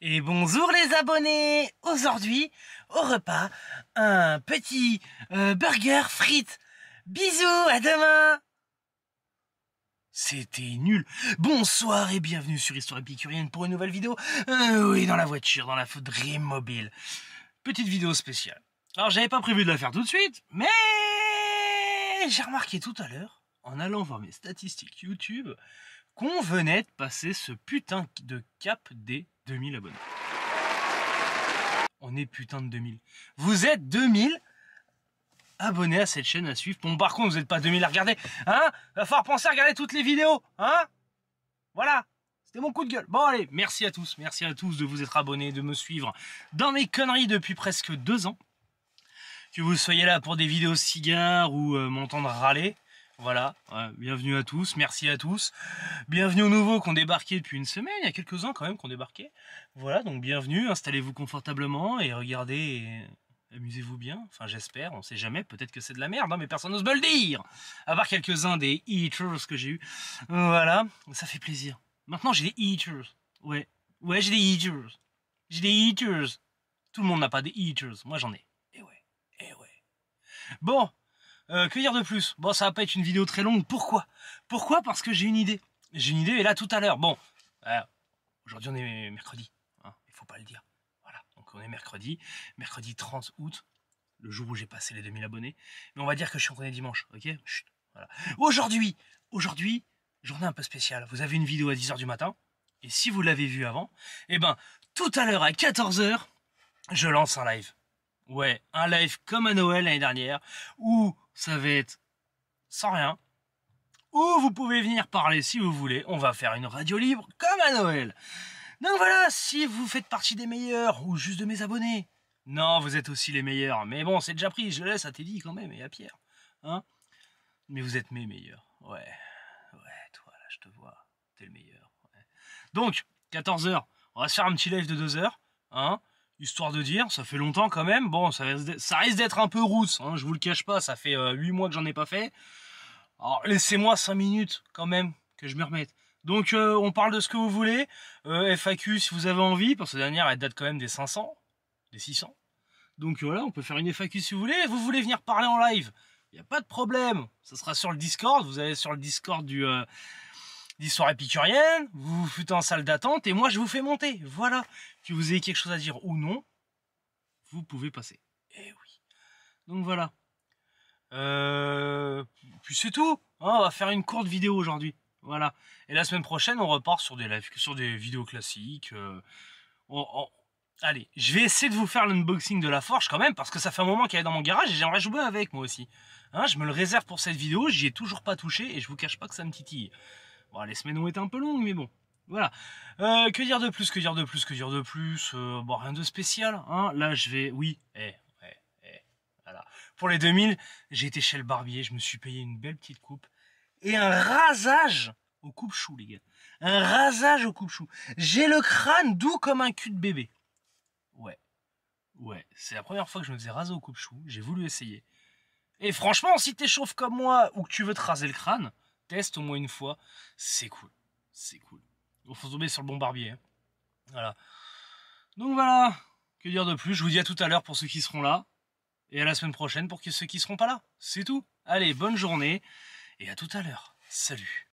Et bonjour les abonnés Aujourd'hui, au repas, un petit euh, burger frites. Bisous, à demain c'était nul. Bonsoir et bienvenue sur Histoire épicurienne pour une nouvelle vidéo. Euh, oui, dans la voiture, dans la foudre mobile. Petite vidéo spéciale. Alors, j'avais pas prévu de la faire tout de suite, mais j'ai remarqué tout à l'heure, en allant voir mes statistiques YouTube, qu'on venait de passer ce putain de cap des 2000 abonnés. On est putain de 2000. Vous êtes 2000 abonnés à cette chaîne à suivre. Bon, par contre, vous n'êtes pas 2000 à regarder. Hein Va falloir penser à regarder toutes les vidéos. Hein Voilà. C'était mon coup de gueule. Bon, allez, merci à tous. Merci à tous de vous être abonnés, de me suivre dans mes conneries depuis presque deux ans. Que vous soyez là pour des vidéos cigares ou euh, m'entendre râler. Voilà, bienvenue à tous, merci à tous. Bienvenue aux nouveaux qui ont débarqué depuis une semaine, il y a quelques ans quand même qu'on débarquait, Voilà, donc bienvenue, installez-vous confortablement et regardez amusez-vous bien. Enfin j'espère, on sait jamais, peut-être que c'est de la merde, hein, mais personne n'ose me le dire. À part quelques-uns des eaters que j'ai eu. Voilà, ça fait plaisir. Maintenant j'ai des eaters. Ouais, ouais j'ai des eaters. J'ai des eaters. Tout le monde n'a pas des eaters, moi j'en ai. et eh ouais, et eh ouais. Bon, euh, que dire de plus Bon, ça va pas être une vidéo très longue. Pourquoi Pourquoi Parce que j'ai une idée. J'ai une idée, et là, tout à l'heure. Bon, euh, aujourd'hui, on est mercredi. Hein, il faut pas le dire. Voilà, donc on est mercredi. Mercredi 30 août, le jour où j'ai passé les 2000 abonnés. Mais on va dire que je suis reconnu dimanche, ok Chut, voilà. Aujourd'hui, aujourd'hui, journée un peu spéciale. Vous avez une vidéo à 10h du matin. Et si vous l'avez vue avant, eh ben, tout à l'heure à 14h, je lance un live. Ouais, un live comme à Noël l'année dernière, où ça va être sans rien. Ou vous pouvez venir parler si vous voulez, on va faire une radio libre comme à Noël. Donc voilà, si vous faites partie des meilleurs ou juste de mes abonnés. Non, vous êtes aussi les meilleurs, mais bon, c'est déjà pris, je laisse à Teddy quand même et à Pierre. Hein mais vous êtes mes meilleurs. Ouais, ouais, toi là, je te vois, t'es le meilleur. Donc, 14h, on va se faire un petit live de 2 heures. Hein histoire de dire, ça fait longtemps quand même. Bon, ça risque d'être un peu rousse, hein, je vous le cache pas, ça fait euh, huit 8 mois que j'en ai pas fait. Alors laissez-moi 5 minutes quand même que je me remette. Donc euh, on parle de ce que vous voulez, euh, FAQ si vous avez envie, parce que la dernière elle date quand même des 500, des 600. Donc voilà, on peut faire une FAQ si vous voulez. Vous voulez venir parler en live, il n'y a pas de problème. Ça sera sur le Discord, vous allez sur le Discord du d'histoire épicurienne, vous vous foutez en salle d'attente et moi je vous fais monter. Voilà. Si vous avez quelque chose à dire ou non, vous pouvez passer. Eh oui. Donc voilà. Euh, puis c'est tout. Hein, on va faire une courte vidéo aujourd'hui. Voilà. Et la semaine prochaine, on repart sur des sur des vidéos classiques. Euh, allez, je vais essayer de vous faire l'unboxing de la forge quand même, parce que ça fait un moment qu'elle est dans mon garage et j'aimerais jouer avec moi aussi. Hein, je me le réserve pour cette vidéo, j'y ai toujours pas touché et je vous cache pas que ça me titille. Bon, les semaines ont été un peu longues, mais bon. Voilà. Euh, que dire de plus, que dire de plus, que dire de plus euh, Bon, rien de spécial. Hein. Là, je vais... Oui, eh, eh, eh. Voilà. Pour les 2000, j'ai été chez le barbier, je me suis payé une belle petite coupe. Et un rasage au coupe-chou, les gars. Un rasage au coupe-chou. J'ai le crâne doux comme un cul de bébé. Ouais. Ouais. C'est la première fois que je me faisais raser au coupe-chou. J'ai voulu essayer. Et franchement, si t'es chauve comme moi ou que tu veux te raser le crâne, teste au moins une fois, c'est cool. C'est cool. Il faut tomber sur le bon barbier. Hein. Voilà. Donc voilà, que dire de plus Je vous dis à tout à l'heure pour ceux qui seront là, et à la semaine prochaine pour ceux qui seront pas là. C'est tout. Allez, bonne journée, et à tout à l'heure. Salut